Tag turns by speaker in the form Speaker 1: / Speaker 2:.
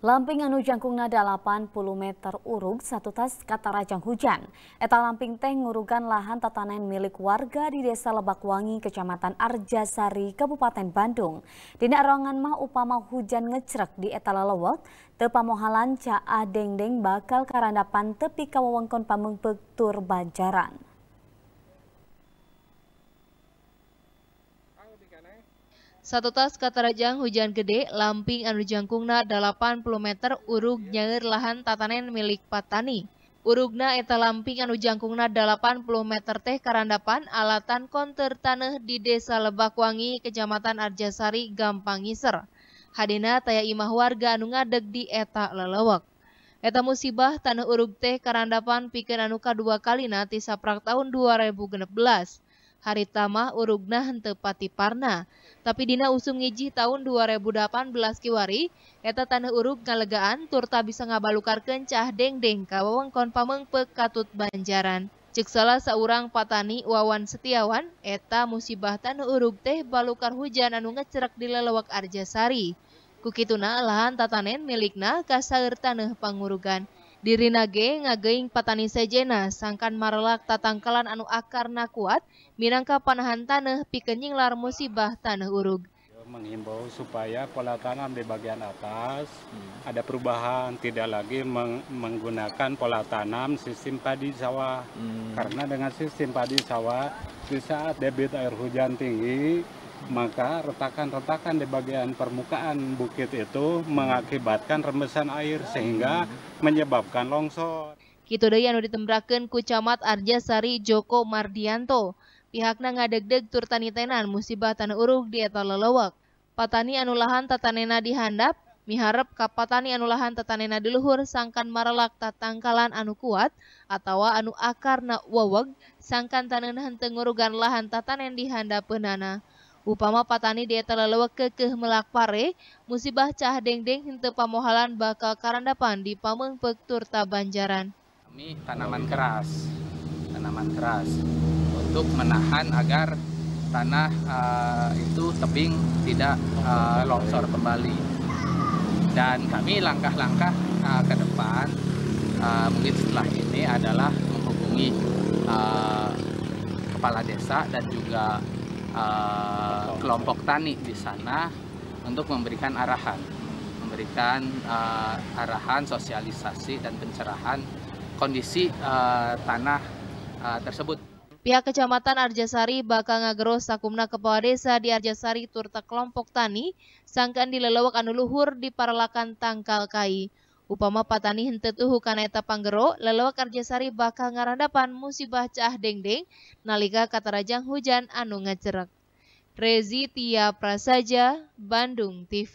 Speaker 1: Lamping anu jangkungna 80 meter urug satu tas kata rajang hujan. Eta lamping teh ngurugan lahan tatanan milik warga di desa Lebakwangi, kecamatan Arjasari, Kabupaten Bandung. Dina ruangan mah upama hujan ngecrek di eta lelewek, tepamohalan caa dengdeng bakal karandapan tepi kawewengkon pamengpek
Speaker 2: tur banjaran. Satu tas katarajang hujan gede, lamping anu jangkungna 80 meter urug nyair lahan tatanen milik patani. Urugna eta lamping anu jangkungna 80 meter teh karandapan alatan konter tanah di desa Lebakwangi, kecamatan Arjasari, gampang Gampangiser. Hadena taya imah warga anu ngadeg di eta lelewak. Eta musibah tanah urug teh karandapan pikir anu kadua kalina tisaprak tahun 2016 haritama urugna hente parna, Tapi dina usum ngiji tahun 2018 kiwari, eta tanah urug ngalegaan turta bisa ngabalukar kencah deng-deng ka wewengkon pamengpeuk katut Banjaran. Cek salah seorang patani Wawan Setiawan, eta musibah tanah urug teh balukar hujan anu ngecerak di lelawak Arjasari. Kukituna lahan tatanen milikna kasaeur tanah pangurugan. Diri nage ngageing patani sejena, sangkan marlak tatangkalan anu akar kuat minangka panahan tanah lar musibah tanah urug.
Speaker 3: Menghimbau supaya pola tanam di bagian atas ada perubahan, tidak lagi meng menggunakan pola tanam sistem padi sawah. Hmm. Karena dengan sistem padi sawah, di saat debit air hujan tinggi, maka retakan-retakan di bagian permukaan bukit itu mengakibatkan rembesan air sehingga menyebabkan longsor.
Speaker 2: Kitu deui anu ditembrakeun ku Camat Arjasari Joko Mardianto. Pihakna deg tur tenan musibah tanah urug di eta lelewek. Patani anulahan lahan tatanena dihandap miharep ka patani anu tatanena di luhur sangkan marelak tatangkalan anu kuat atau anu akarna waweg sangkan tanen henteu ngurugan lahan tatanen di handap penana. Upama patani dia terlalu kekeh Melakpare musibah cah dengdeng hente pamohalan bakal karandapan di Pamungpek Turtabanjaran. tabanjaran.
Speaker 1: Kami tanaman keras, tanaman keras untuk menahan agar tanah uh, itu tebing tidak uh, longsor kembali. Dan kami langkah-langkah uh, ke depan, uh, mungkin setelah ini adalah menghubungi uh, kepala desa dan juga uh, kelompok tani di sana untuk memberikan arahan, memberikan uh, arahan, sosialisasi dan pencerahan kondisi uh, tanah uh, tersebut.
Speaker 2: Pihak Kecamatan Arjasari bakal ngagros sakumna kepala desa di Arjasari turta kelompok tani sangkan dilelewak leluhur di paralakan tangkal kai. Upama patani hentet uhu kana eta panggero, lelewa karjasari bakal ngarandapan musibah cah dengdeng nalika katarajang hujan anu ngacerek. Rezi Tia Prasaja, Bandung TV.